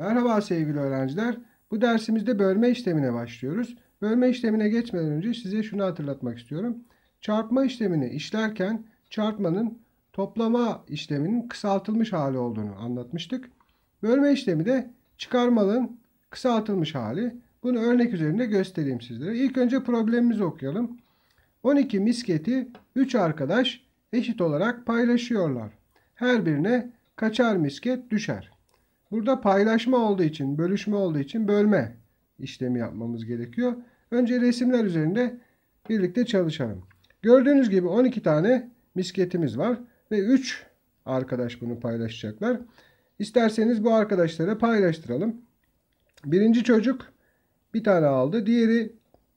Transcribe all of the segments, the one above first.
Merhaba sevgili öğrenciler. Bu dersimizde bölme işlemine başlıyoruz. Bölme işlemine geçmeden önce size şunu hatırlatmak istiyorum. Çarpma işlemini işlerken çarpmanın toplama işleminin kısaltılmış hali olduğunu anlatmıştık. Bölme işlemi de çıkarmanın kısaltılmış hali. Bunu örnek üzerinde göstereyim sizlere. İlk önce problemimizi okuyalım. 12 misketi 3 arkadaş eşit olarak paylaşıyorlar. Her birine kaçar misket düşer. Burada paylaşma olduğu için, bölüşme olduğu için bölme işlemi yapmamız gerekiyor. Önce resimler üzerinde birlikte çalışalım. Gördüğünüz gibi 12 tane misketimiz var ve 3 arkadaş bunu paylaşacaklar. İsterseniz bu arkadaşlara paylaştıralım. Birinci çocuk bir tane aldı. Diğeri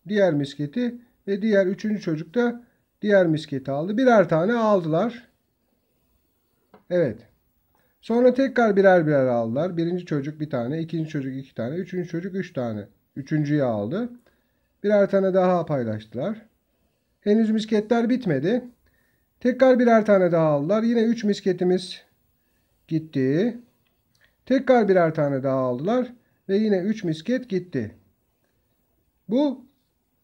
diğer misketi ve diğer üçüncü çocuk da diğer misketi aldı. Birer tane aldılar. Evet. Sonra tekrar birer birer aldılar. Birinci çocuk bir tane, ikinci çocuk iki tane, üçüncü çocuk üç tane. Üçüncüyü aldı. Birer tane daha paylaştılar. Henüz misketler bitmedi. Tekrar birer tane daha aldılar. Yine üç misketimiz gitti. Tekrar birer tane daha aldılar. Ve yine üç misket gitti. Bu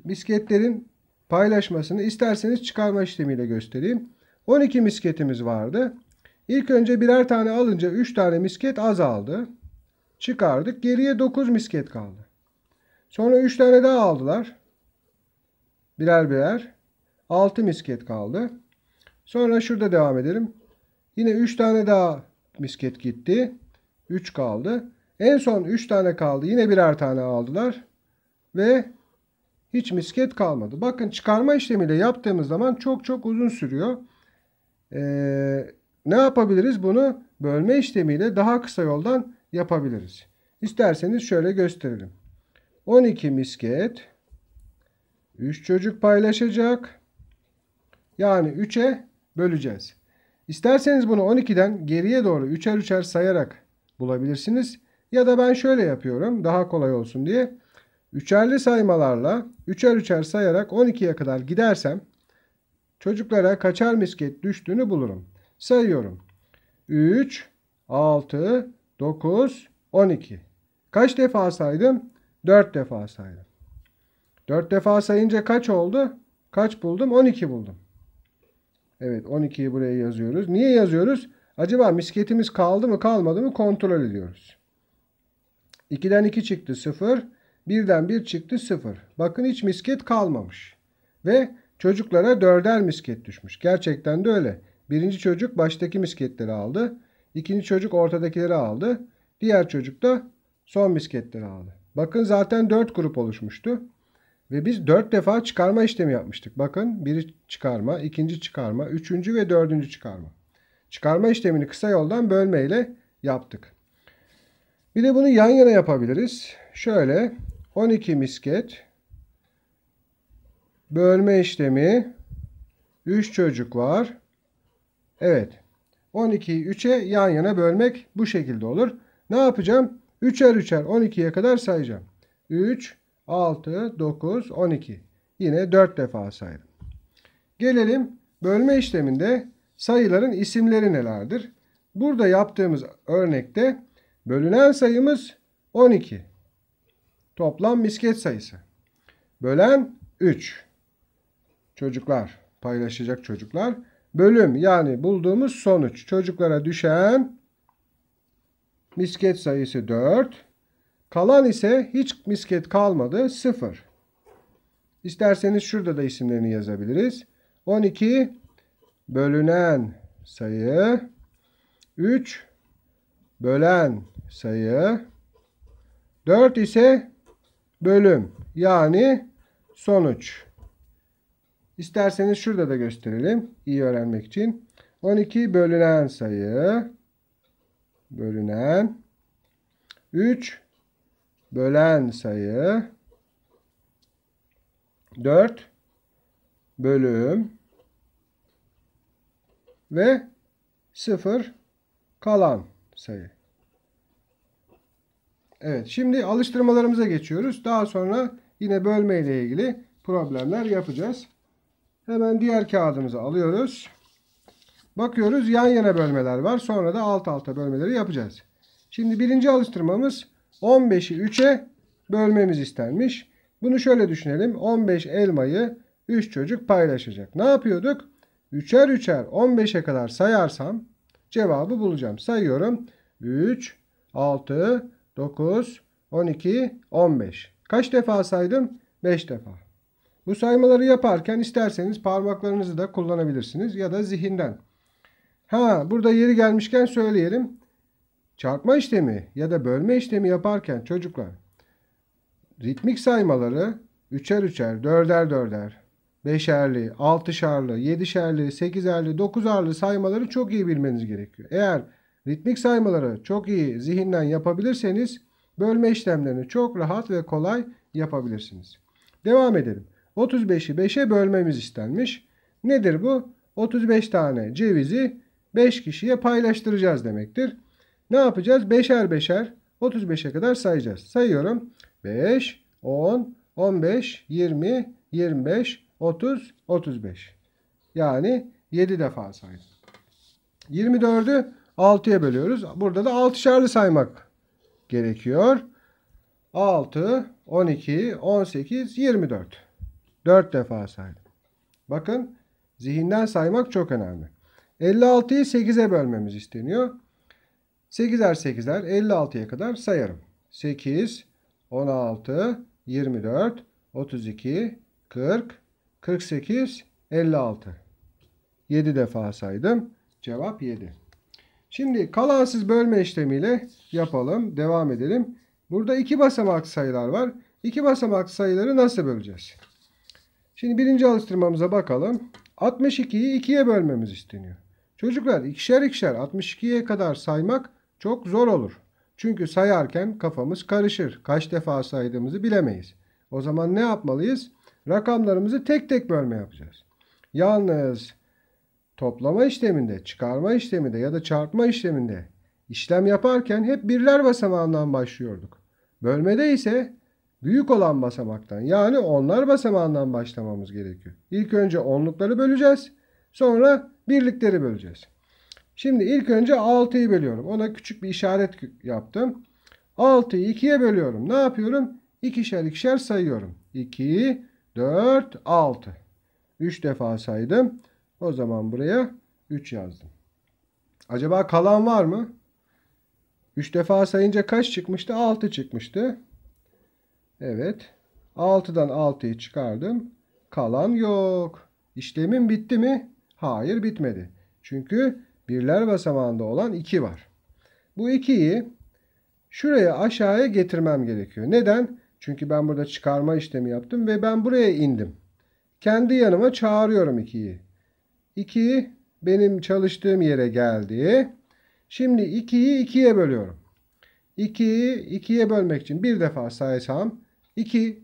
misketlerin paylaşmasını isterseniz çıkarma işlemiyle göstereyim. 12 misketimiz vardı. İlk önce birer tane alınca 3 tane misket azaldı. Çıkardık. Geriye 9 misket kaldı. Sonra 3 tane daha aldılar. Birer birer. 6 misket kaldı. Sonra şurada devam edelim. Yine 3 tane daha misket gitti. 3 kaldı. En son 3 tane kaldı. Yine birer tane aldılar. Ve hiç misket kalmadı. Bakın çıkarma işlemiyle yaptığımız zaman çok çok uzun sürüyor. Ee, ne yapabiliriz? Bunu bölme işlemiyle daha kısa yoldan yapabiliriz. İsterseniz şöyle gösterelim. 12 misket 3 çocuk paylaşacak. Yani 3'e böleceğiz. İsterseniz bunu 12'den geriye doğru 3'er 3'er sayarak bulabilirsiniz. Ya da ben şöyle yapıyorum daha kolay olsun diye. Üçerli saymalarla üçer üçer sayarak 12'ye kadar gidersem çocuklara kaçar misket düştüğünü bulurum sayıyorum. 3, 6, 9, 12. Kaç defa saydım? 4 defa saydım. 4 defa sayınca kaç oldu? Kaç buldum? 12 buldum. Evet 12'yi buraya yazıyoruz. Niye yazıyoruz? Acaba misketimiz kaldı mı kalmadı mı kontrol ediyoruz. 2'den 2 çıktı 0. 1'den 1 çıktı 0. Bakın hiç misket kalmamış. Ve çocuklara 4'er misket düşmüş. Gerçekten de öyle. Birinci çocuk baştaki misketleri aldı. İkinci çocuk ortadakileri aldı. Diğer çocuk da son misketleri aldı. Bakın zaten 4 grup oluşmuştu. Ve biz 4 defa çıkarma işlemi yapmıştık. Bakın biri çıkarma, ikinci çıkarma, üçüncü ve dördüncü çıkarma. Çıkarma işlemini kısa yoldan bölme ile yaptık. Bir de bunu yan yana yapabiliriz. Şöyle 12 misket bölme işlemi 3 çocuk var. Evet. 12'yi 3'e yan yana bölmek bu şekilde olur. Ne yapacağım? 3'er 3'er 12'ye kadar sayacağım. 3, 6, 9, 12. Yine 4 defa saydım. Gelelim bölme işleminde sayıların isimleri nelerdir? Burada yaptığımız örnekte bölünen sayımız 12. Toplam misket sayısı. Bölen 3. Çocuklar, paylaşacak çocuklar bölüm yani bulduğumuz sonuç. Çocuklara düşen misket sayısı 4. Kalan ise hiç misket kalmadı 0. İsterseniz şurada da isimlerini yazabiliriz. 12 bölünen sayı 3 bölen sayı 4 ise bölüm yani sonuç. İsterseniz şurada da gösterelim. İyi öğrenmek için. 12 bölünen sayı. Bölünen. 3 bölen sayı. 4 bölüm ve 0 kalan sayı. Evet şimdi alıştırmalarımıza geçiyoruz. Daha sonra yine bölme ile ilgili problemler yapacağız. Hemen diğer kağıdımızı alıyoruz. Bakıyoruz yan yana bölmeler var. Sonra da alt alta bölmeleri yapacağız. Şimdi birinci alıştırmamız 15'i 3'e bölmemiz istenmiş. Bunu şöyle düşünelim. 15 elmayı 3 çocuk paylaşacak. Ne yapıyorduk? 3'er 3'er 15'e kadar sayarsam cevabı bulacağım. Sayıyorum. 3, 6, 9, 12, 15. Kaç defa saydım? 5 defa. Bu saymaları yaparken isterseniz parmaklarınızı da kullanabilirsiniz ya da zihinden. Ha burada yeri gelmişken söyleyelim. Çarpma işlemi ya da bölme işlemi yaparken çocuklar ritmik saymaları üçer üçer, dörder dörder, beşerli, altışarlı, yedişerli, sekizerli, dokuzarlı saymaları çok iyi bilmeniz gerekiyor. Eğer ritmik saymaları çok iyi zihinden yapabilirseniz bölme işlemlerini çok rahat ve kolay yapabilirsiniz. Devam edelim. 35'i 5'e bölmemiz istenmiş. Nedir bu? 35 tane cevizi 5 kişiye paylaştıracağız demektir. Ne yapacağız? 5'er 5'er 35'e kadar sayacağız. Sayıyorum. 5, 10, 15, 20, 25, 30, 35. Yani 7 defa saydım. 24'ü 6'ya bölüyoruz. Burada da 6'şarlı saymak gerekiyor. 6, 12, 18, 24. 4 defa saydım. Bakın zihinden saymak çok önemli. 56'yı 8'e bölmemiz isteniyor. 8'er 8'er 56'ya kadar sayarım. 8, 16, 24, 32, 40, 48, 56. 7 defa saydım. Cevap 7. Şimdi kalansız bölme işlemiyle yapalım. Devam edelim. Burada iki basamak sayılar var. İki basamak sayıları nasıl böleceğiz? Şimdi birinci alıştırmamıza bakalım. 62'yi 2'ye bölmemiz isteniyor. Çocuklar ikişer ikişer 62'ye kadar saymak çok zor olur. Çünkü sayarken kafamız karışır. Kaç defa saydığımızı bilemeyiz. O zaman ne yapmalıyız? Rakamlarımızı tek tek bölme yapacağız. Yalnız toplama işleminde, çıkarma işleminde ya da çarpma işleminde işlem yaparken hep birler basamağından başlıyorduk. Bölmede ise Büyük olan basamaktan yani onlar basamağından başlamamız gerekiyor. İlk önce onlukları böleceğiz. Sonra birlikleri böleceğiz. Şimdi ilk önce 6'yı bölüyorum. Ona küçük bir işaret yaptım. 6'yı 2'ye bölüyorum. Ne yapıyorum? İkişer ikişer sayıyorum. 2, 4, 6. 3 defa saydım. O zaman buraya 3 yazdım. Acaba kalan var mı? 3 defa sayınca kaç çıkmıştı? 6 çıkmıştı. Evet. 6'dan 6'yı çıkardım. Kalan yok. İşlemin bitti mi? Hayır bitmedi. Çünkü birler basamağında olan 2 var. Bu 2'yi şuraya aşağıya getirmem gerekiyor. Neden? Çünkü ben burada çıkarma işlemi yaptım ve ben buraya indim. Kendi yanıma çağırıyorum 2'yi. 2 benim çalıştığım yere geldi. Şimdi 2'yi 2'ye bölüyorum. 2'yi 2'ye bölmek için bir defa saysam 2.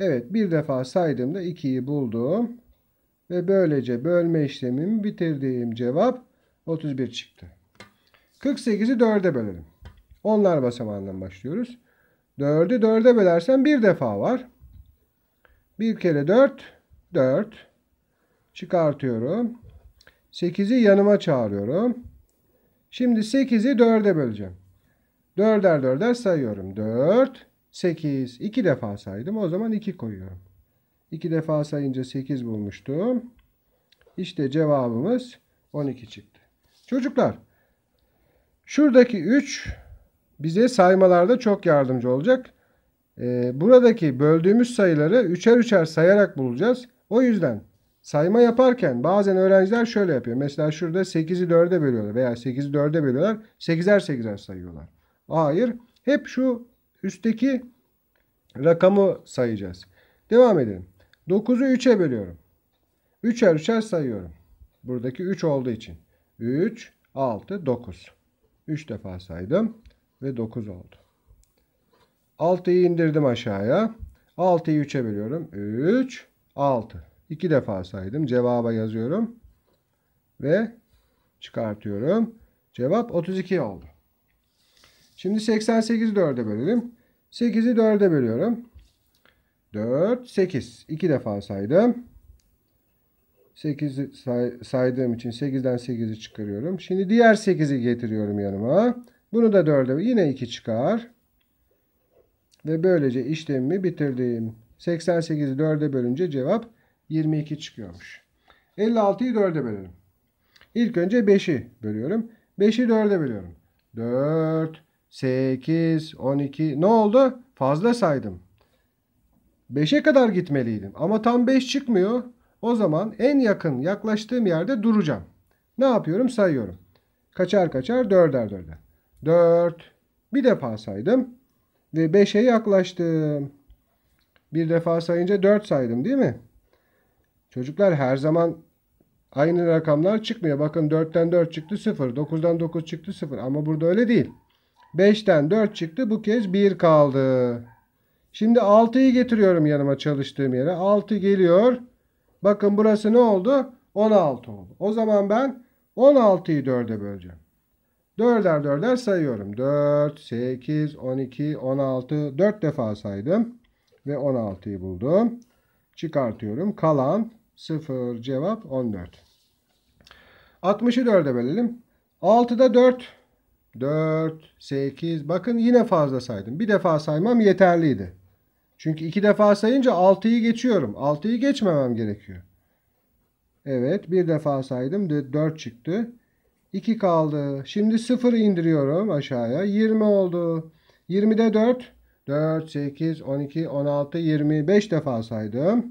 Evet bir defa saydığımda 2'yi buldum. Ve böylece bölme işlemimi bitirdiğim cevap 31 çıktı. 48'i 4'e bölelim. Onlar basamağından başlıyoruz. 4'ü 4'e bölersen bir defa var. Bir kere 4, 4. Çıkartıyorum. 8'i yanıma çağırıyorum. Şimdi 8'i 4'e böleceğim. 4'er 4'er sayıyorum. 4, 8. 2 defa saydım. O zaman 2 koyuyorum. 2 defa sayınca 8 bulmuştum. İşte cevabımız 12 çıktı. Çocuklar şuradaki 3 bize saymalarda çok yardımcı olacak. Ee, buradaki böldüğümüz sayıları üçer üçer sayarak bulacağız. O yüzden sayma yaparken bazen öğrenciler şöyle yapıyor. Mesela şurada 8'i 4'e bölüyorlar veya 8'i 4'e bölüyorlar. 8'er 8'er sayıyorlar. Hayır. Hep şu üstteki rakamı sayacağız. Devam edelim. 9'u 3'e bölüyorum. 3'er 3'er sayıyorum. Buradaki 3 olduğu için. 3, 6, 9. 3 defa saydım ve 9 oldu. 6'yı indirdim aşağıya. 6'yı 3'e bölüyorum. 3, 6. 2 defa saydım. Cevaba yazıyorum. Ve çıkartıyorum. Cevap 32 oldu. Şimdi 88'i 4'e bölelim. 8'i 4'e bölüyorum. 4, 8. 2 defa saydım. 8 say saydığım için 8'den 8'i çıkarıyorum. Şimdi diğer 8'i getiriyorum yanıma. Bunu da 4'e yine 2 çıkar. Ve böylece işlemimi bitirdim. 88'i 4'e bölünce cevap 22 çıkıyormuş. 56'yı 4'e bölelim. İlk önce 5'i bölüyorum. 5'i 4'e bölüyorum. 4, 8, 12. Ne oldu? Fazla saydım. 5'e kadar gitmeliydim. Ama tam 5 çıkmıyor. O zaman en yakın yaklaştığım yerde duracağım. Ne yapıyorum? Sayıyorum. Kaçar kaçar dörder dörder. 4. Bir defa saydım. Ve 5'e yaklaştım. Bir defa sayınca 4 saydım değil mi? Çocuklar her zaman aynı rakamlar çıkmıyor. Bakın 4'ten 4 çıktı 0. 9'dan 9 çıktı 0. Ama burada öyle değil. 5'ten 4 çıktı. Bu kez 1 kaldı. Şimdi 6'yı getiriyorum yanıma çalıştığım yere. 6 geliyor. Bakın burası ne oldu? 16 oldu. O zaman ben 16'yı 4'e böleceğim. 4'er 4'er sayıyorum. 4, 8, 12, 16. 4 defa saydım. Ve 16'yı buldum. Çıkartıyorum. Kalan 0 cevap 14. 60'ı 4'e bölelim. 6'da 4 4, 8. Bakın yine fazla saydım. Bir defa saymam yeterliydi. Çünkü iki defa sayınca 6'yı geçiyorum. 6'yı geçmemem gerekiyor. Evet bir defa saydım. 4 çıktı. 2 kaldı. Şimdi 0 indiriyorum aşağıya. 20 oldu. 20'de 4. 4, 8, 12, 16, 25 defa saydım.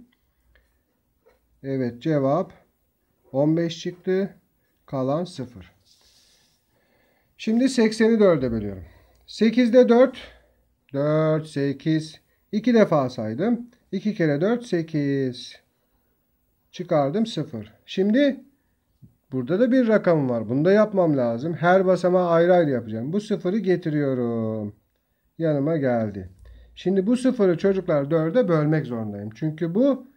Evet cevap 15 çıktı. Kalan 0. Şimdi 80'i 4'e bölüyorum. 8'de 4. 4, 8. 2 defa saydım. 2 kere 4, 8. Çıkardım 0. Şimdi burada da bir rakamım var. Bunu da yapmam lazım. Her basamağı ayrı ayrı yapacağım. Bu 0'ı getiriyorum. Yanıma geldi. Şimdi bu 0'ı çocuklar 4'e bölmek zorundayım. Çünkü bu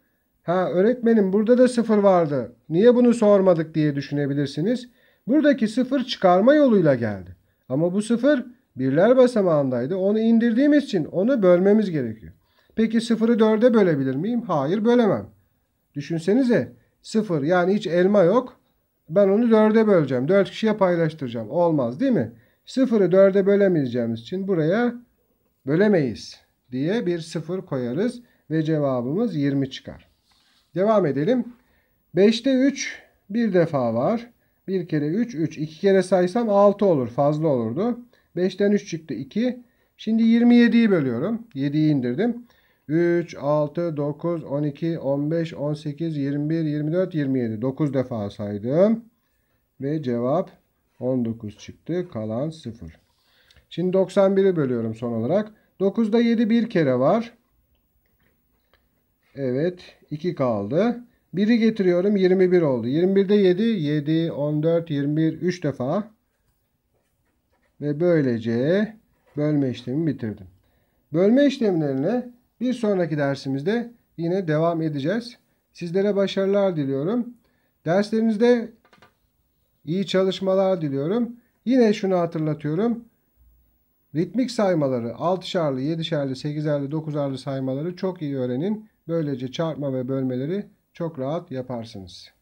ha öğretmenim burada da 0 vardı. Niye bunu sormadık diye düşünebilirsiniz. Buradaki sıfır çıkarma yoluyla geldi. Ama bu sıfır birler basamağındaydı. Onu indirdiğimiz için onu bölmemiz gerekiyor. Peki sıfırı dörde bölebilir miyim? Hayır bölemem. Düşünsenize sıfır yani hiç elma yok. Ben onu dörde böleceğim. Dört kişiye paylaştıracağım. Olmaz değil mi? Sıfırı dörde bölemeyeceğimiz için buraya bölemeyiz diye bir sıfır koyarız ve cevabımız 20 çıkar. Devam edelim. 5'te 3 bir defa var. 1 kere 3 3. 2 kere saysam 6 olur. Fazla olurdu. 5'ten 3 çıktı 2. Şimdi 27'yi bölüyorum. 7'yi indirdim. 3, 6, 9, 12, 15, 18, 21, 24, 27. 9 defa saydım. Ve cevap 19 çıktı. Kalan 0. Şimdi 91'i bölüyorum son olarak. 9'da 7 bir kere var. Evet 2 kaldı. 1'i getiriyorum 21 oldu. 21'de 7, 7, 14, 21, 3 defa. Ve böylece bölme işlemi bitirdim. Bölme işlemlerine bir sonraki dersimizde yine devam edeceğiz. Sizlere başarılar diliyorum. Derslerinizde iyi çalışmalar diliyorum. Yine şunu hatırlatıyorum. Ritmik saymaları 6'şarlı, 7'şerli, 8'erli, 9'arlı saymaları çok iyi öğrenin. Böylece çarpma ve bölmeleri çok rahat yaparsınız.